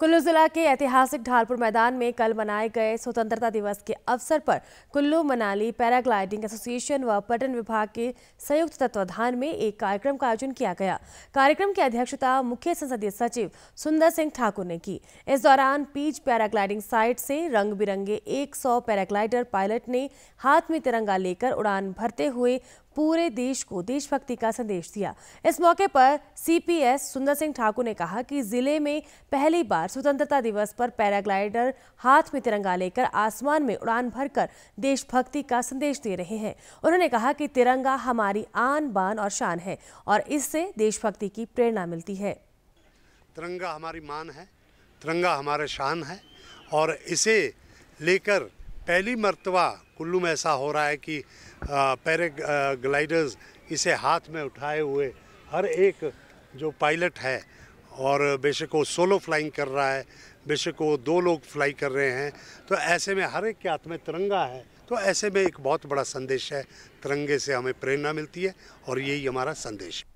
कुल्लू जिला के ऐतिहासिक ढालपुर मैदान में कल मनाए गए स्वतंत्रता दिवस के अवसर पर कुल्लू मनाली पैराग्लाइडिंग एसोसिएशन व पर्यटन विभाग के संयुक्त तत्वाधान में एक कार्यक्रम का आयोजन किया गया कार्यक्रम की अध्यक्षता मुख्य संसदीय सचिव सुंदर सिंह ठाकुर ने की इस दौरान पीच पैराग्लाइडिंग साइट से रंग बिरंगे एक पैराग्लाइडर पायलट ने हाथ में तिरंगा लेकर उड़ान भरते हुए पूरे देश को देशभक्ति का संदेश दिया इस मौके पर सीपीएस सुंदर सिंह ठाकुर ने कहा कि जिले में पहली बार स्वतंत्रता दिवस पर पैराग्लाइडर हाथ में तिरंगा लेकर आसमान में उड़ान भरकर देशभक्ति का संदेश दे रहे हैं उन्होंने कहा कि तिरंगा हमारी आन बान और शान है और इससे देशभक्ति की प्रेरणा मिलती है तिरंगा हमारी मान है तिरंगा हमारे शान है और इसे लेकर पहली मरतबा कुल्लू में ऐसा हो रहा है कि पैरे ग्लाइडर्स इसे हाथ में उठाए हुए हर एक जो पायलट है और बेशक वो सोलो फ्लाइंग कर रहा है बेशक वो दो लोग फ्लाई कर रहे हैं तो ऐसे में हर एक के हाथ में तिरंगा है तो ऐसे में एक बहुत बड़ा संदेश है तिरंगे से हमें प्रेरणा मिलती है और यही हमारा संदेश है